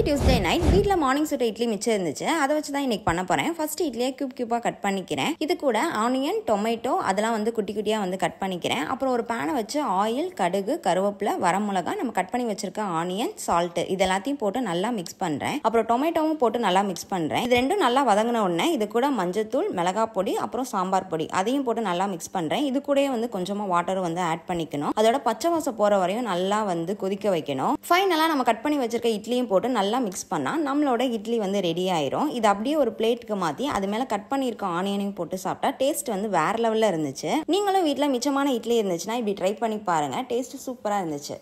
இன்றைக்கி Tuesday night வீட்டில் morning சுட்ட இட்லி மிச்சம் இருந்துச்சு அதை வச்சு தான் இன்னைக்கு பண்ண போகிறேன் ஃபர்ஸ்ட் இட்லியை கியூப் கியூப்பாக கட் பண்ணிக்கிறேன் இது கூட ஆனியன் டொமேட்டோ அதெல்லாம் வந்து குட்டி குட்டியாக வந்து கட் பண்ணிக்கிறேன் அப்புறம் ஒரு பேனை வச்சு ஆயில் கடுகு கருவேப்பிலை வரமிளகா நம்ம கட் பண்ணி வச்சிருக்க ஆனியன் சால்ட்டு இது எல்லாத்தையும் போட்டு நல்லா மிக்ஸ் பண்ணுறேன் அப்புறம் டொமேட்டோவும் போட்டு நல்லா மிக்ஸ் பண்ணுறேன் இது ரெண்டும் நல்லா வதங்கின உடனே இது கூட மஞ்சத்தூள் மிளகா பொடி அப்புறம் சாம்பார் பொடி அதையும் போட்டு நல்லா மிக்ஸ் பண்ணுறேன் இது கூடயே வந்து கொஞ்சமாக வாட்டரும் வந்து ஆட் பண்ணிக்கணும் அதோட பச்சை வாசம் போகிற வரையும் நல்லா வந்து கொதிக்க வைக்கணும் ஃபைனலாக நம்ம கட் பண்ணி வச்சிருக்க இட்லியும் போட்டு நல்லா நல்லா மிக்ஸ் பண்ணால் நம்மளோட இட்லி வந்து ரெடி ஆயிரும் இது அப்படியே ஒரு பிளேட்டுக்கு மாற்றி அது மேலே கட் பண்ணியிருக்க ஆனியனையும் போட்டு சாப்பிட்டா டேஸ்ட் வந்து வேறு லெவலில் இருந்துச்சு நீங்களும் வீட்டில் மிச்சமான இட்லி இருந்துச்சுன்னா இப்படி ட்ரை பண்ணி பாருங்கள் டேஸ்ட்டு சூப்பராக இருந்துச்சு